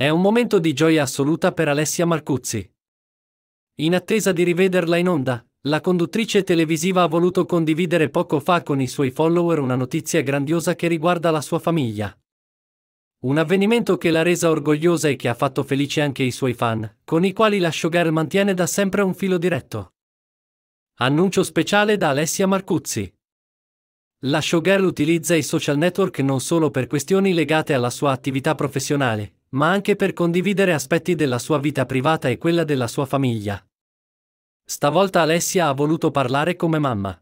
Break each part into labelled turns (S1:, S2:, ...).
S1: È un momento di gioia assoluta per Alessia Marcuzzi. In attesa di rivederla in onda, la conduttrice televisiva ha voluto condividere poco fa con i suoi follower una notizia grandiosa che riguarda la sua famiglia. Un avvenimento che l'ha resa orgogliosa e che ha fatto felice anche i suoi fan, con i quali la showgirl mantiene da sempre un filo diretto. Annuncio speciale da Alessia Marcuzzi. La showgirl utilizza i social network non solo per questioni legate alla sua attività professionale, ma anche per condividere aspetti della sua vita privata e quella della sua famiglia. Stavolta Alessia ha voluto parlare come mamma.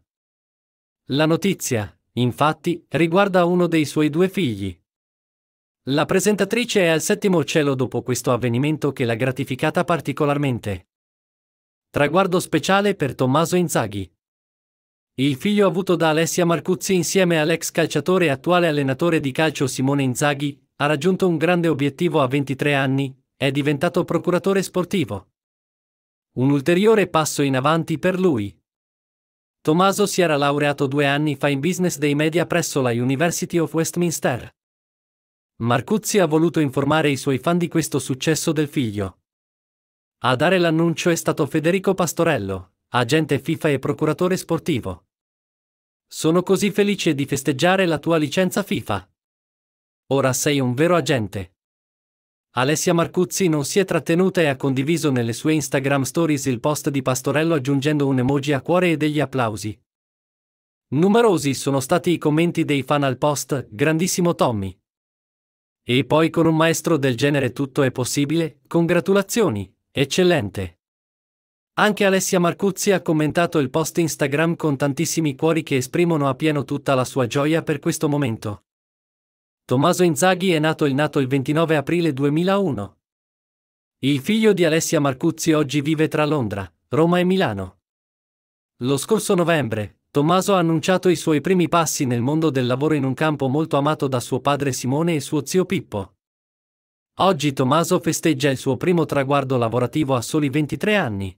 S1: La notizia, infatti, riguarda uno dei suoi due figli. La presentatrice è al settimo cielo dopo questo avvenimento che l'ha gratificata particolarmente. Traguardo speciale per Tommaso Inzaghi. Il figlio avuto da Alessia Marcuzzi insieme all'ex calciatore e attuale allenatore di calcio Simone Inzaghi, ha raggiunto un grande obiettivo a 23 anni, è diventato procuratore sportivo. Un ulteriore passo in avanti per lui. Tommaso si era laureato due anni fa in business dei media presso la University of Westminster. Marcuzzi ha voluto informare i suoi fan di questo successo del figlio. A dare l'annuncio è stato Federico Pastorello, agente FIFA e procuratore sportivo. Sono così felice di festeggiare la tua licenza FIFA. Ora sei un vero agente. Alessia Marcuzzi non si è trattenuta e ha condiviso nelle sue Instagram stories il post di Pastorello aggiungendo un emoji a cuore e degli applausi. Numerosi sono stati i commenti dei fan al post, grandissimo Tommy. E poi con un maestro del genere tutto è possibile, congratulazioni, eccellente. Anche Alessia Marcuzzi ha commentato il post Instagram con tantissimi cuori che esprimono a pieno tutta la sua gioia per questo momento. Tommaso Inzaghi è nato il nato il 29 aprile 2001. Il figlio di Alessia Marcuzzi oggi vive tra Londra, Roma e Milano. Lo scorso novembre, Tommaso ha annunciato i suoi primi passi nel mondo del lavoro in un campo molto amato da suo padre Simone e suo zio Pippo. Oggi Tommaso festeggia il suo primo traguardo lavorativo a soli 23 anni.